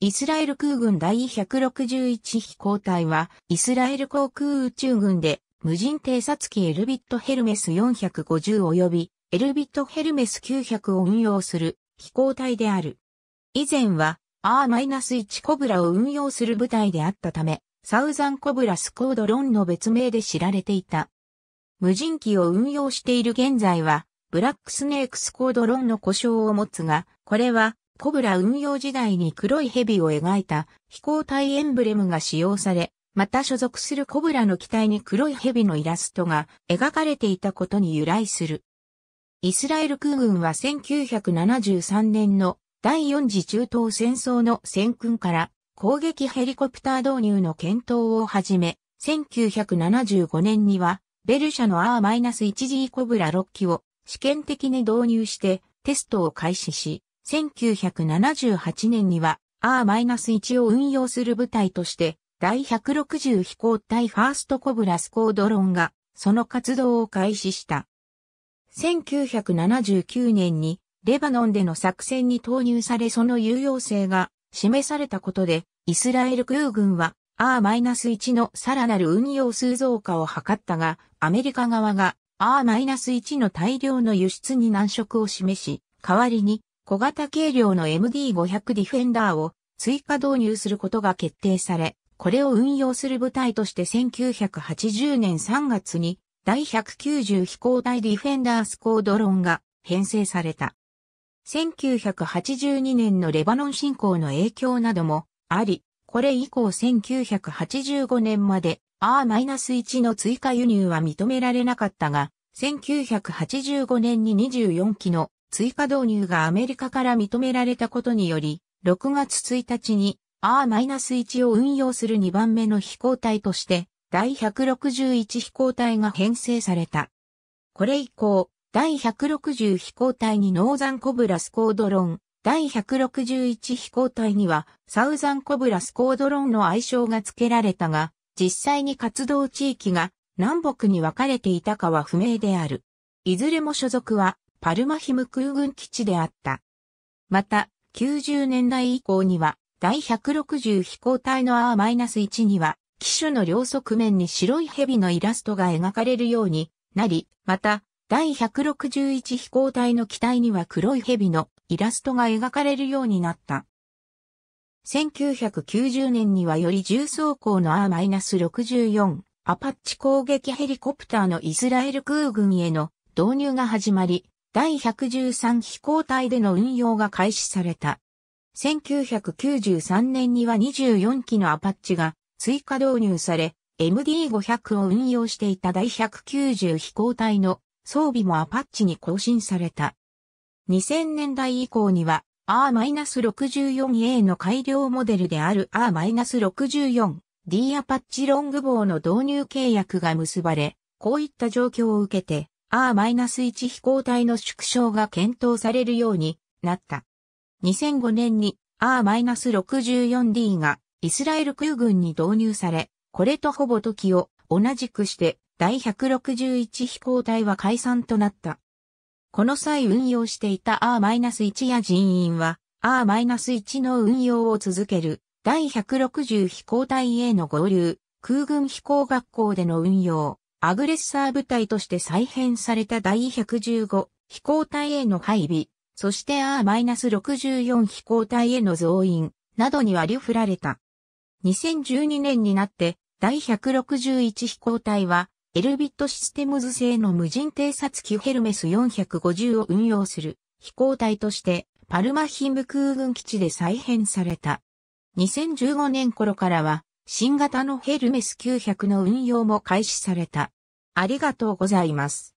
イスラエル空軍第161飛行隊は、イスラエル航空宇宙軍で、無人偵察機エルビットヘルメス450及び、エルビットヘルメス900を運用する飛行隊である。以前は、R-1 コブラを運用する部隊であったため、サウザンコブラスコードロンの別名で知られていた。無人機を運用している現在は、ブラックスネークスコードロンの故障を持つが、これはコブラ運用時代に黒い蛇を描いた飛行隊エンブレムが使用され、また所属するコブラの機体に黒い蛇のイラストが描かれていたことに由来する。イスラエル空軍は1973年の第4次中東戦争の戦訓から攻撃ヘリコプター導入の検討を始め、1975年にはベル社の R-1G コブラ6機を試験的に導入してテストを開始し、1978年には R-1 を運用する部隊として、第160飛行隊ファーストコブラスコードロンが、その活動を開始した。1979年に、レバノンでの作戦に投入されその有用性が示されたことで、イスラエル空軍は R-1 のさらなる運用数増加を図ったが、アメリカ側が R-1 の大量の輸出に難色を示し、代わりに小型軽量の MD500 ディフェンダーを追加導入することが決定され、これを運用する部隊として1980年3月に第190飛行隊ディフェンダースコードロンが編成された。1982年のレバノン侵攻の影響などもあり、これ以降1985年まで R-1 の追加輸入は認められなかったが、1985年に24機の追加導入がアメリカから認められたことにより、6月1日に R-1 を運用する2番目の飛行隊として、第161飛行隊が編成された。これ以降、第160飛行隊にノーザンコブラスコードロン、第161飛行隊にはサウザンコブラスコードロンの愛称が付けられたが、実際に活動地域が南北に分かれていたかは不明である。いずれも所属はパルマヒム空軍基地であった。また、90年代以降には、第160飛行隊の R-1 には、機種の両側面に白い蛇のイラストが描かれるようになり、また、第161飛行隊の機体には黒い蛇のイラストが描かれるようになった。1990年にはより重装甲の R-64 アパッチ攻撃ヘリコプターのイスラエル空軍への導入が始まり、第113飛行隊での運用が開始された。1993年には24機のアパッチが追加導入され、MD500 を運用していた第190飛行隊の装備もアパッチに更新された。2000年代以降には R-64A の改良モデルである R-64D アパッチロング棒の導入契約が結ばれ、こういった状況を受けて R-1 飛行体の縮小が検討されるようになった。2005年に R-64D がイスラエル空軍に導入され、これとほぼ時を同じくして第161飛行隊は解散となった。この際運用していた R-1 や人員は R-1 の運用を続ける第160飛行隊への合流、空軍飛行学校での運用、アグレッサー部隊として再編された第115飛行隊への配備、そして R-64 飛行隊への増員などに割り振られた。2012年になって第161飛行隊はエルビットシステムズ製の無人偵察機ヘルメス450を運用する飛行隊としてパルマヒム空軍基地で再編された。2015年頃からは新型のヘルメス900の運用も開始された。ありがとうございます。